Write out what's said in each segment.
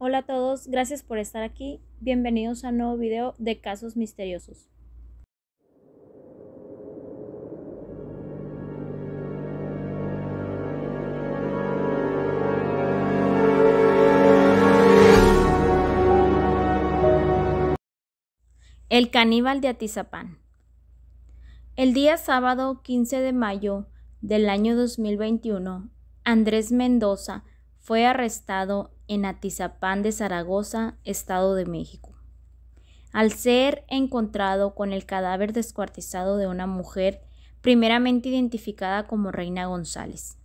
Hola a todos, gracias por estar aquí. Bienvenidos a un nuevo video de Casos Misteriosos. El caníbal de Atizapán. El día sábado 15 de mayo del año 2021, Andrés Mendoza, fue arrestado en Atizapán de Zaragoza, Estado de México. Al ser encontrado con el cadáver descuartizado de una mujer primeramente identificada como Reina González,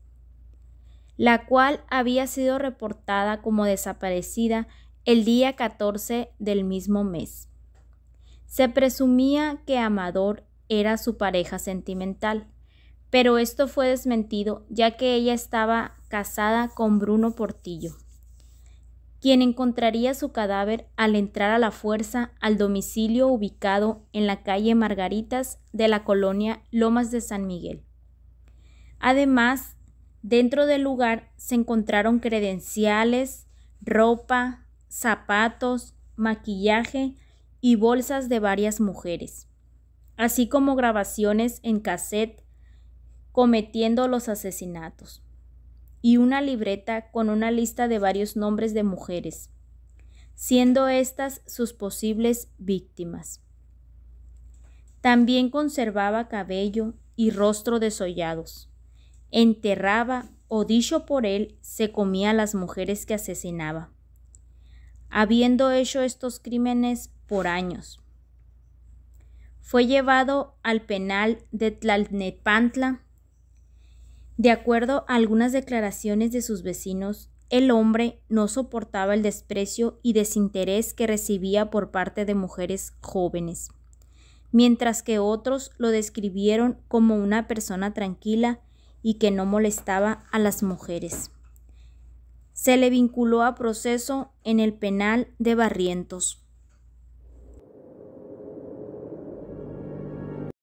la cual había sido reportada como desaparecida el día 14 del mismo mes. Se presumía que Amador era su pareja sentimental, pero esto fue desmentido ya que ella estaba casada con Bruno Portillo, quien encontraría su cadáver al entrar a la fuerza al domicilio ubicado en la calle Margaritas de la colonia Lomas de San Miguel. Además, dentro del lugar se encontraron credenciales, ropa, zapatos, maquillaje y bolsas de varias mujeres, así como grabaciones en cassette cometiendo los asesinatos, y una libreta con una lista de varios nombres de mujeres, siendo estas sus posibles víctimas. También conservaba cabello y rostro desollados. Enterraba o dicho por él, se comía a las mujeres que asesinaba, habiendo hecho estos crímenes por años. Fue llevado al penal de Tlalnepantla de acuerdo a algunas declaraciones de sus vecinos, el hombre no soportaba el desprecio y desinterés que recibía por parte de mujeres jóvenes, mientras que otros lo describieron como una persona tranquila y que no molestaba a las mujeres. Se le vinculó a proceso en el penal de Barrientos.